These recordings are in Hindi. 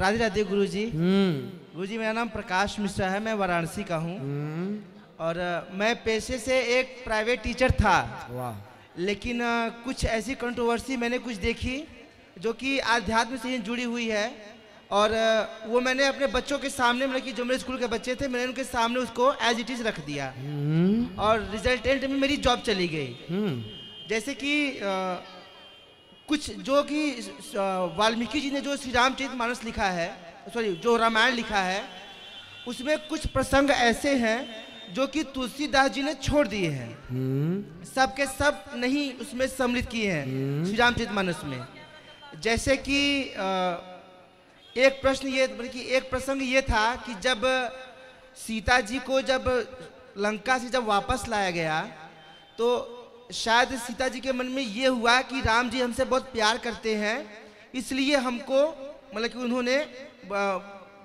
राधे राधे गुरु जी हम्म। गुरु जी मेरा नाम प्रकाश मिश्रा है मैं वाराणसी का हूँ हम्म। और मैं पेशे से एक प्राइवेट टीचर था लेकिन कुछ ऐसी कंट्रोवर्सी मैंने कुछ देखी जो कि आध्यात्म से ही जुड़ी हुई है और वो मैंने अपने बच्चों के सामने मतलब कि जो मेरे स्कूल के बच्चे थे मैंने उनके सामने उसको एज इट इज रख दिया हम्म। और रिजल्टेंट में मेरी जॉब चली गई जैसे कि कुछ जो कि वाल्मीकि जी ने जो श्री रामचरित मानस लिखा है सॉरी जो रामायण लिखा है उसमें कुछ प्रसंग ऐसे हैं जो कि तुलसीदास जी ने छोड़ दिए हैं हम्म। सबके सब नहीं उसमें सम्मिलित किए हैं हम्म। श्री रामचरित मानस में जैसे कि एक प्रश्न ये बल्कि एक प्रसंग ये था कि जब सीता जी को जब लंका से जब वापस लाया गया तो शायद सीता जी के मन में ये हुआ कि राम जी हमसे बहुत प्यार करते हैं इसलिए हमको मतलब कि उन्होंने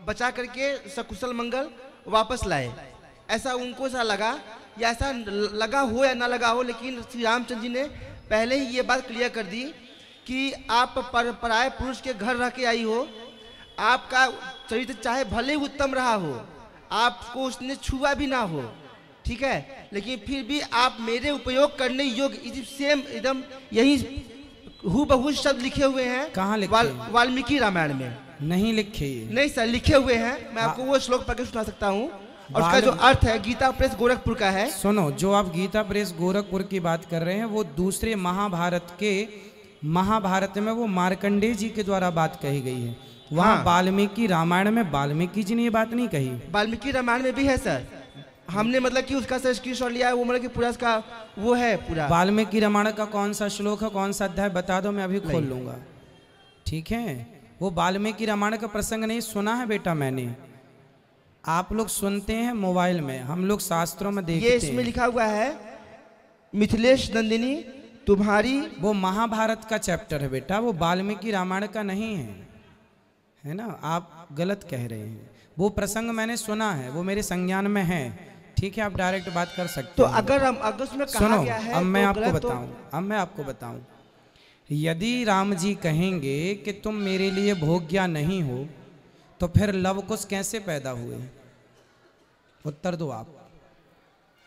बचा करके सकुशल मंगल वापस लाए ऐसा उनको सा लगा या ऐसा लगा हो या ना लगा हो लेकिन श्री रामचंद्र जी ने पहले ही ये बात क्लियर कर दी कि आप पर पराय पुरुष के घर रह के आई हो आपका चरित्र चाहे भले ही उत्तम रहा हो आपको उसने छुआ भी ना हो ठीक है लेकिन फिर भी आप मेरे उपयोग करने योग्य सेम एकदम यही हु बहु शब्द लिखे हुए हैं कहाँ वाल्मीकि रामायण में नहीं लिखे नहीं सर लिखे हुए हैं मैं आपको वो श्लोक पढ़ सुना सकता हूँ और उसका जो अर्थ है गीता प्रेस गोरखपुर का है सुनो जो आप गीता प्रेस गोरखपुर की बात कर रहे हैं वो दूसरे महाभारत के महाभारत में वो मार्कंडे जी के द्वारा बात कही गई है वहाँ हाँ। वाल्मीकि रामायण में वाल्मीकि जी ने ये बात नहीं कही वाल्मीकि रामायण में भी है सर हमने मतलब कि उसका स्क्रीनशॉट लिया है वो मतलब कि पूरा उसका वो है पूरा वाल्मीकि रामायण का कौन सा श्लोक है कौन सा अध्याय बता दो मैं अभी खोल लूंगा ठीक है वो वाल्मीकि रामायण का प्रसंग नहीं सुना है बेटा मैंने आप लोग सुनते हैं मोबाइल में हम लोग शास्त्रों में देखते ये इसमें लिखा हुआ है मिथिलेश नंदिनी तुम्हारी वो महाभारत का चैप्टर है बेटा वो वाल्मीकि रामायण का नहीं है है ना आप गलत कह रहे हैं वो प्रसंग मैंने सुना है वो मेरे संज्ञान में है ठीक है आप डायरेक्ट बात कर सकते तो अगर हम अगर उसमें सुनो गया है अब मैं तो आपको तो- बताऊं तो... अब मैं आपको बताऊं यदि राम जी कहेंगे कि तुम मेरे लिए भोग्या नहीं हो तो फिर लव कुश कैसे पैदा हुए उत्तर दो आप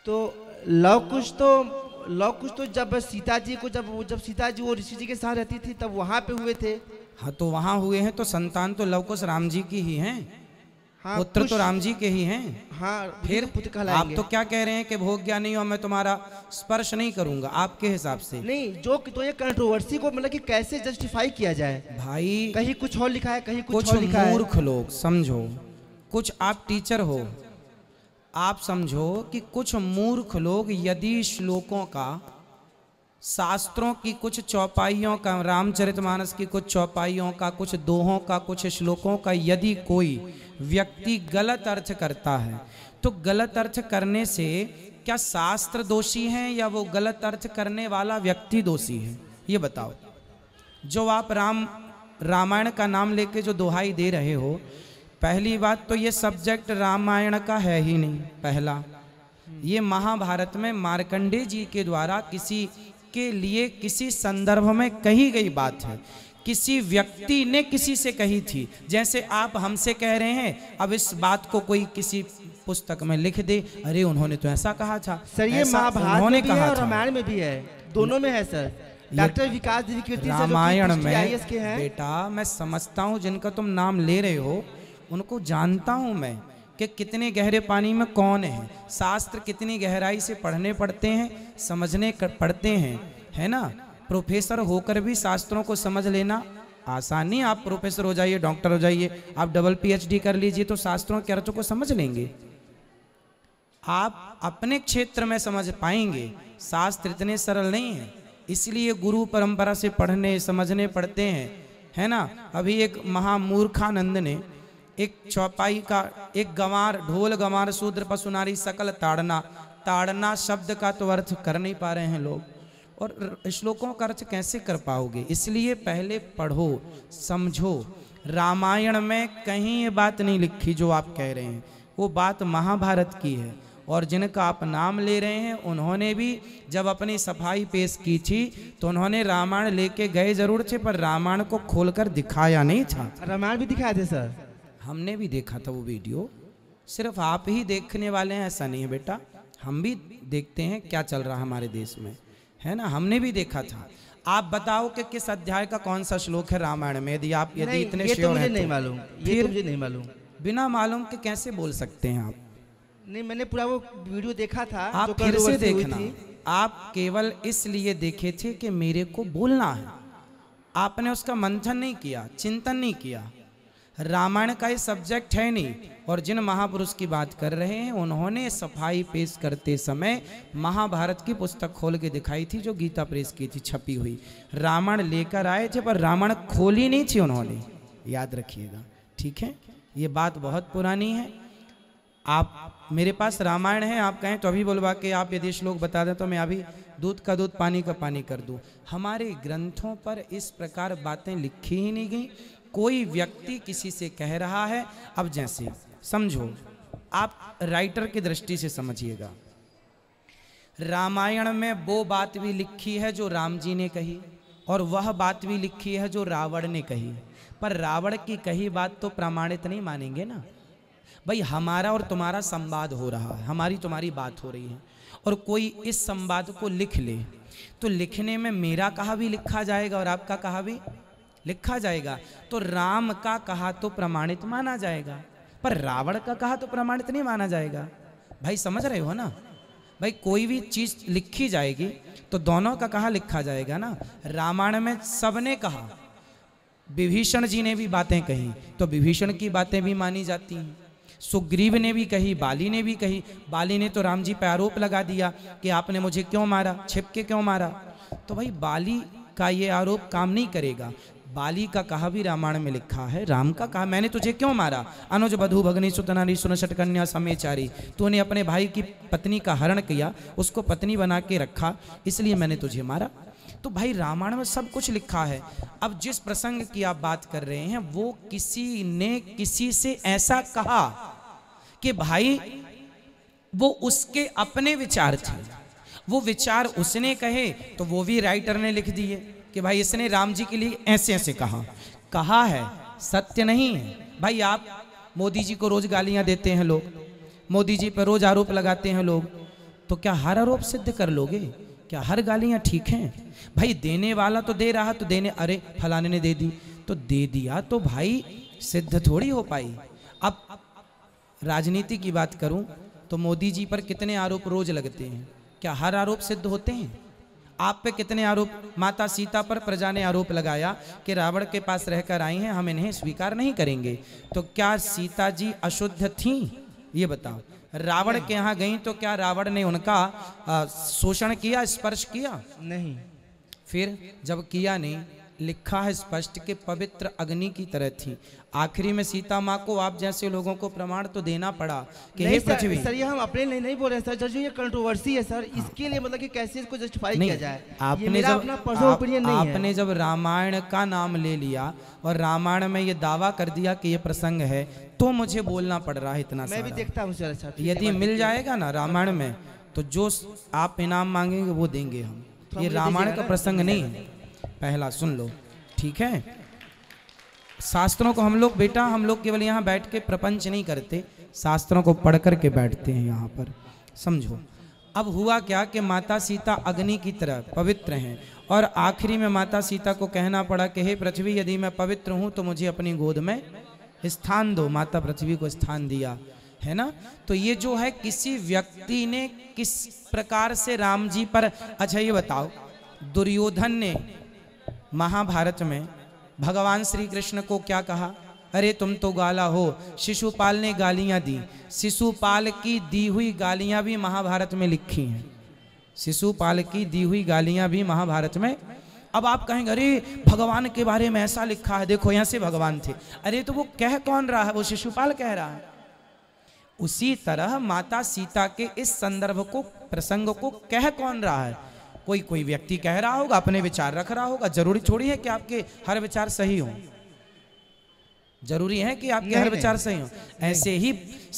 तो लव कुश तो लव कुश तो जब सीता जी को जब जब सीता जी वो ऋषि जी के साथ रहती थी तब वहाँ पे हुए थे हाँ तो वहाँ हुए हैं तो संतान तो लव कुश राम जी की ही है हाँ, पुत्र तो राम जी के ही हैं हाँ फिर पुत्र कहलाएंगे आप तो क्या कह रहे हैं कि भोग ज्ञान नहीं हो मैं तुम्हारा स्पर्श नहीं करूंगा आपके हिसाब से नहीं जो तो ये कंट्रोवर्सी को मतलब कि कैसे जस्टिफाई किया जाए भाई कहीं कुछ और लिखा है कहीं कुछ, कुछ और लिखा मूर्ख लोग समझो कुछ आप टीचर हो आप समझो कि कुछ मूर्ख लोग यदि श्लोकों का शास्त्रों की कुछ चौपाइयों का रामचरितमानस की कुछ चौपाइयों का कुछ दोहों का कुछ श्लोकों का यदि कोई व्यक्ति गलत अर्थ करता है तो गलत अर्थ करने से क्या शास्त्र दोषी हैं या वो गलत अर्थ करने वाला व्यक्ति दोषी है ये बताओ जो आप राम रामायण का नाम लेके जो दोहाई दे रहे हो पहली बात तो ये सब्जेक्ट रामायण का है ही नहीं पहला ये महाभारत में मार्कंडे जी के द्वारा किसी के लिए किसी संदर्भ में कही गई बात है किसी व्यक्ति ने किसी से कही थी जैसे आप हमसे कह रहे हैं अब इस बात को कोई किसी पुस्तक में लिख दे अरे उन्होंने तो ऐसा कहा था सर ये महाभारत में भी कहा है और रामायण में भी है दोनों में है सर डॉक्टर विकास रामायण में बेटा मैं समझता हूँ जिनका तुम नाम ले रहे हो उनको जानता हूँ मैं कि कितने गहरे पानी में कौन है शास्त्र कितनी गहराई से पढ़ने पड़ते हैं समझने कर, पड़ते हैं है ना प्रोफेसर होकर भी शास्त्रों को समझ लेना आसान नहीं आप प्रोफेसर हो जाइए डॉक्टर हो जाइए आप डबल पीएचडी कर लीजिए तो शास्त्रों के अर्थों को समझ लेंगे आप अपने क्षेत्र में समझ पाएंगे शास्त्र इतने सरल नहीं है इसलिए गुरु परंपरा से पढ़ने समझने पड़ते हैं है ना अभी एक महामूर्खानंद ने एक चौपाई का एक गंवार ढोल गंवार शूद्र पशुनारी सकल ताड़ना ताड़ना शब्द का तो अर्थ कर नहीं पा रहे हैं लोग और श्लोकों का अर्थ कैसे कर पाओगे इसलिए पहले पढ़ो समझो रामायण में कहीं ये बात नहीं लिखी जो आप कह रहे हैं वो बात महाभारत की है और जिनका आप नाम ले रहे हैं उन्होंने भी जब अपनी सफाई पेश की थी तो उन्होंने रामायण लेके गए जरूर थे पर रामायण को खोलकर दिखाया नहीं था रामायण भी दिखाया थे सर हमने भी देखा था वो वीडियो सिर्फ आप ही देखने वाले हैं ऐसा नहीं है बेटा हम भी देखते हैं क्या चल रहा है हमारे देश में है ना हमने भी देखा था आप बताओ कि किस अध्याय का कौन सा श्लोक है रामायण में यदि आप यदि इतने ये तो मुझे तो नहीं मालूम ये तो मुझे नहीं मालूम बिना मालूम के कैसे बोल सकते हैं आप नहीं मैंने पूरा वो वीडियो देखा था आप तो फिर से देखना आप केवल इसलिए देखे थे कि मेरे को बोलना है आपने उसका मंथन नहीं किया चिंतन नहीं किया रामायण का ही सब्जेक्ट है नहीं और जिन महापुरुष की बात कर रहे हैं उन्होंने सफाई पेश करते समय महाभारत की पुस्तक खोल के दिखाई थी जो गीता प्रेस की थी छपी हुई रामायण लेकर आए थे पर रामायण खोली नहीं थी उन्होंने याद रखिएगा ठीक है ये बात बहुत पुरानी है आप मेरे पास रामायण है आप कहें तो अभी बोलवा के आप यदि श्लोक बता दें तो मैं अभी दूध का दूध पानी का पानी कर दूं हमारे ग्रंथों पर इस प्रकार बातें लिखी ही नहीं गई कोई व्यक्ति किसी से कह रहा है अब जैसे समझो आप राइटर की दृष्टि से समझिएगा रामायण में वो बात भी लिखी है जो राम जी ने कही और वह बात भी लिखी है जो रावण ने कही पर रावण की कही बात तो प्रमाणित नहीं मानेंगे ना भाई हमारा और तुम्हारा संवाद हो रहा है हमारी तुम्हारी बात हो रही है और कोई इस संवाद को लिख ले तो लिखने में मेरा कहा भी लिखा जाएगा और आपका कहा भी लिखा जाएगा तो राम का कहा तो प्रमाणित माना जाएगा पर रावण का कहा तो प्रमाणित नहीं माना जाएगा भाई समझ रहे हो ना भाई कोई भी चीज़ लिखी जाएगी तो दोनों का कहा लिखा जाएगा ना रामायण में सबने कहा विभीषण जी ने भी बातें कही तो विभीषण की बातें भी मानी जाती हैं सुग्रीव ने भी कही बाली ने भी कही बाली ने तो राम जी पर आरोप लगा दिया कि आपने मुझे क्यों मारा छिपके क्यों मारा तो भाई बाली का ये आरोप काम नहीं करेगा बाली का कहा भी रामायण में लिखा है राम का कहा मैंने तुझे क्यों मारा अनुज बधु भगनी सुतनारी सुन षटकन्या समेचारी तूने अपने भाई की पत्नी का हरण किया उसको पत्नी बना के रखा इसलिए मैंने तुझे मारा तो भाई रामायण में सब कुछ लिखा है अब जिस प्रसंग की आप बात कर रहे हैं वो किसी ने किसी से ऐसा कहा कि भाई वो उसके अपने विचार थे वो विचार उसने कहे तो वो भी राइटर ने लिख दिए कि भाई इसने राम जी के लिए ऐसे ऐसे कहा कहा है सत्य नहीं है भाई आप मोदी जी को रोज गालियां देते हैं लोग मोदी जी पर रोज आरोप लगाते हैं लोग तो क्या हर आरोप सिद्ध कर लोगे क्या हर गालियां ठीक हैं भाई देने वाला तो दे रहा तो देने अरे फलाने ने दे दी तो दे दिया तो भाई सिद्ध थोड़ी हो पाई अब राजनीति की बात करूं तो मोदी जी पर कितने आरोप रोज लगते हैं क्या हर आरोप सिद्ध होते हैं आप पे कितने आरोप माता सीता पर प्रजा ने आरोप लगाया कि रावण के पास रहकर आई हैं हम इन्हें स्वीकार नहीं करेंगे तो क्या सीता जी अशुद्ध थी ये बताओ रावण के यहाँ गई तो क्या रावण ने उनका शोषण किया स्पर्श किया नहीं फिर जब किया नहीं लिखा है स्पष्ट के पवित्र अग्नि की तरह थी आखिरी में सीता माँ को आप जैसे लोगों को प्रमाण तो देना पड़ा कि नहीं सर, सर ये हम अपने नहीं, नहीं बोल रहे सर जो ये कंट्रोवर्सी है सर इसके लिए मतलब कि कैसे इसको जस्टिफाई किया जाए आपने जब आप, नहीं आपने है। जब रामायण का नाम ले लिया और रामायण में ये दावा कर दिया कि ये प्रसंग है तो मुझे बोलना पड़ रहा है इतना मैं भी देखता हूँ यदि मिल जाएगा ना रामायण में तो जो आप इनाम मांगेंगे वो देंगे हम तो ये रामायण का प्रसंग नहीं है पहला सुन लो ठीक है शास्त्रों को हम लोग बेटा हम लोग केवल यहाँ बैठ के प्रपंच नहीं करते शास्त्रों को पढ़ करके बैठते हैं यहाँ पर समझो अब हुआ क्या कि माता सीता अग्नि की तरह पवित्र हैं और आखिरी में माता सीता को कहना पड़ा कि हे पृथ्वी यदि मैं पवित्र हूँ तो मुझे अपनी गोद में स्थान दो माता पृथ्वी को स्थान दिया है ना तो ये जो है किसी व्यक्ति ने किस प्रकार से राम जी पर अच्छा ये बताओ दुर्योधन ने महाभारत में भगवान श्री कृष्ण को क्या कहा अरे तुम तो गाला हो शिशुपाल ने गालियां दी शिशुपाल की दी हुई गालियां भी महाभारत में लिखी हैं शिशुपाल की दी हुई गालियां भी महाभारत में अब आप कहेंगे अरे भगवान के बारे में ऐसा लिखा है देखो यहां से भगवान थे अरे तो वो कह कौन रहा है वो शिशुपाल कह रहा है उसी तरह माता सीता के इस संदर्भ को प्रसंग को कह कौन रहा है कोई कोई व्यक्ति कह रहा होगा अपने विचार रख रहा होगा जरूरी थोड़ी है कि आपके हर विचार सही हो जरूरी है कि आपके हर विचार सही हो ऐसे ही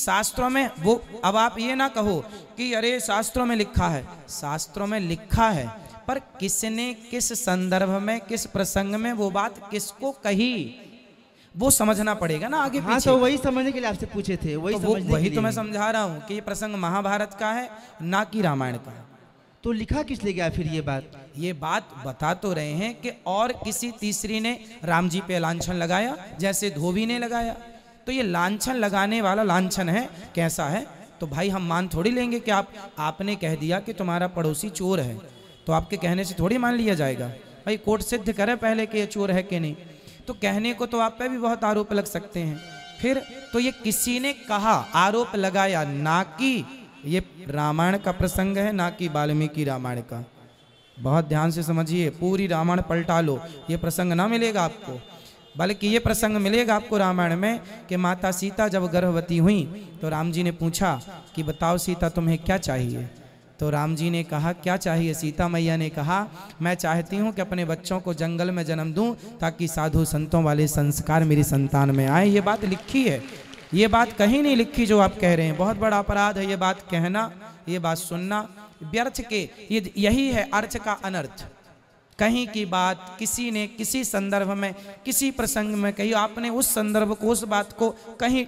शास्त्रों में वो अब आप ये ना कहो कि अरे शास्त्रों में लिखा है शास्त्रों में लिखा है पर किसने किस संदर्भ में किस प्रसंग में वो बात किसको कही वो समझना पड़ेगा ना आगे हाँ, तो वही समझने के लिए आपसे पूछे थे वही तो वही तो मैं समझा रहा हूँ कि ये प्रसंग महाभारत का है ना कि रामायण का है तो लिखा किस लिए गया फिर ये बात ये बात बता तो रहे हैं कि और किसी तीसरी ने राम जी पे लाछन लगाया जैसे धोबी ने लगाया तो ये लाछन लगाने वाला लाछन है कैसा है तो भाई हम मान थोड़ी लेंगे कि आप आपने कह दिया कि तुम्हारा पड़ोसी चोर है तो आपके कहने से थोड़ी मान लिया जाएगा भाई कोर्ट सिद्ध करे पहले कि ये चोर है कि नहीं तो कहने को तो आप पे भी बहुत आरोप लग सकते हैं फिर तो ये किसी ने कहा आरोप लगाया ना कि ये रामायण का प्रसंग है ना कि वाल्मीकि रामायण का बहुत ध्यान से समझिए पूरी रामायण पलटा लो ये प्रसंग ना मिलेगा आपको बल्कि ये प्रसंग मिलेगा आपको रामायण में कि माता सीता जब गर्भवती हुई तो राम जी ने पूछा कि बताओ सीता तुम्हें क्या चाहिए तो राम जी ने कहा क्या चाहिए सीता मैया ने कहा मैं चाहती हूँ कि अपने बच्चों को जंगल में जन्म दूँ ताकि साधु संतों वाले संस्कार मेरी संतान में आए ये बात लिखी है ये बात कहीं नहीं लिखी जो आप कह रहे हैं बहुत बड़ा अपराध है ये बात कहना ये बात सुनना व्यर्थ के ये यही है अर्थ का अनर्थ कहीं की बात किसी ने किसी संदर्भ में किसी प्रसंग में कही आपने उस संदर्भ को उस बात को कहीं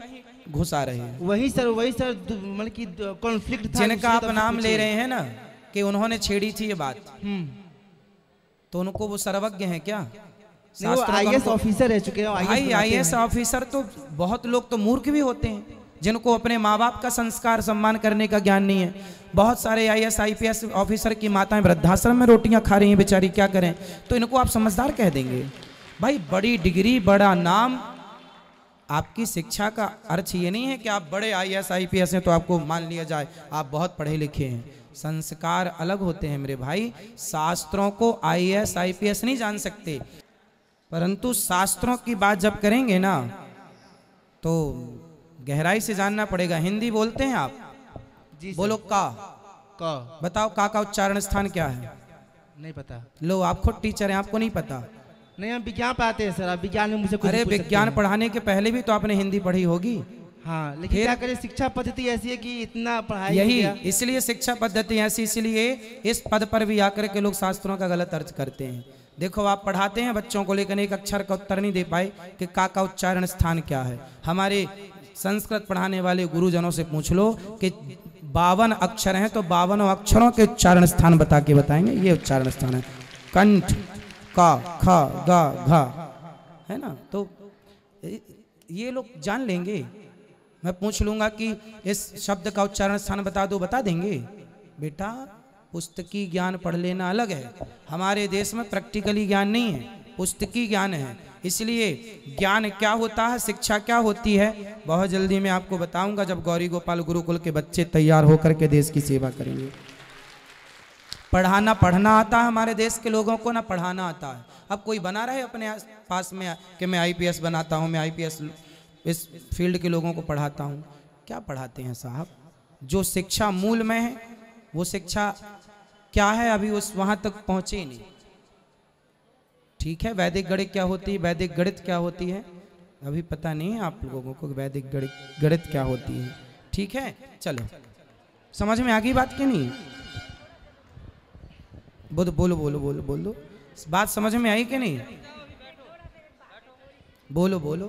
घुसा रहे हैं वही सर वही सर मतलब की कॉन्फ्लिक्ट जिनका आप नाम ले रहे हैं ना कि उन्होंने छेड़ी थी ये बात हम्म। तो उनको वो सर्वज्ञ है क्या आई ऑफिसर मतलब- रह चुके भाई आई ऑफिसर तो बहुत लोग तो मूर्ख भी होते हैं जिनको अपने माँ बाप का संस्कार सम्मान करने का ज्ञान नहीं है बहुत सारे I S I P S officer की माताएं वृद्धाश्रम में रोटियां खा रही हैं बेचारी क्या करें तो इनको आप समझदार कह देंगे भाई बड़ी डिग्री बड़ा नाम आपकी शिक्षा का अर्थ ये नहीं है कि आप बड़े I S I P S हैं तो आपको मान लिया जाए आप बहुत पढ़े लिखे हैं संस्कार अलग होते हैं मेरे भाई शास्त्रों को I S I P S नहीं जान सकते परंतु शास्त्रों की बात जब करेंगे ना तो गहराई से जानना पड़ेगा हिंदी बोलते हैं आप जी बोलो का का बताओ का का उच्चारण स्थान क्या है नहीं पता लो आप खुद टीचर हैं आपको नहीं पता नहीं हम विज्ञान पढ़ाते हैं सर आप विज्ञान में मुझे अरे विज्ञान पढ़ाने के पहले भी तो आपने हिंदी पढ़ी होगी हाँ लेकिन क्या करें शिक्षा पद्धति ऐसी है कि इतना पढ़ाई यही इसलिए शिक्षा पद्धति ऐसी इसलिए इस पद पर भी आकर के लोग शास्त्रों का गलत अर्थ करते हैं देखो आप पढ़ाते हैं बच्चों को लेकिन एक अक्षर का उत्तर नहीं दे पाए कि का का उच्चारण स्थान क्या है हमारे संस्कृत पढ़ाने वाले गुरुजनों से पूछ लो कि बावन अक्षर हैं तो बावनों अक्षरों के उच्चारण स्थान बता के बताएंगे ये उच्चारण स्थान है कंठ का ख ग घ है ना तो ये लोग जान लेंगे मैं पूछ लूंगा कि इस शब्द का उच्चारण स्थान बता दो बता देंगे बेटा पुस्तकी ज्ञान पढ़ लेना अलग है हमारे देश में प्रैक्टिकली ज्ञान नहीं है पुस्तकी ज्ञान है इसलिए ज्ञान क्या होता है शिक्षा क्या होती है बहुत जल्दी मैं आपको बताऊंगा जब गौरी गोपाल गुरुकुल के बच्चे तैयार होकर के देश की सेवा करेंगे पढ़ाना पढ़ना आता है हमारे देश के लोगों को ना पढ़ाना आता है अब कोई बना रहे अपने पास में कि मैं आईपीएस बनाता हूँ मैं आईपीएस इस फील्ड के लोगों को पढ़ाता हूँ क्या पढ़ाते हैं साहब जो शिक्षा मूल में है वो शिक्षा क्या है अभी उस वहां तक पहुंचे ही नहीं ठीक है वैदिक गणित क्या होती है वैदिक गणित क्या होती है अभी पता नहीं है आप लोगों को वैदिक गणित क्या होती है ठीक है चलो समझ में आ गई बात क्यों नहीं बोलो बोलो बोलो बोलो बोलो बात समझ में आई कि नहीं बोलो बोलो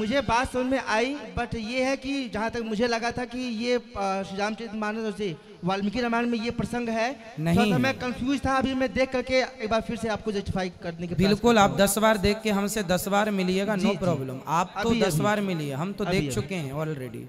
मुझे बात समझ में आई बट ये है कि जहाँ तक मुझे लगा था कि ये श्री रामचरित मानस वाल्मीकि रामायण में ये प्रसंग है नहीं तो मैं कंफ्यूज था अभी मैं देख करके एक बार फिर से आपको जस्टिफाई करने के बिल्कुल आप दस बार देख के हमसे दस बार मिलिएगा नो प्रॉब्लम आप तो दस बार मिलिए हम तो देख चुके हैं ऑलरेडी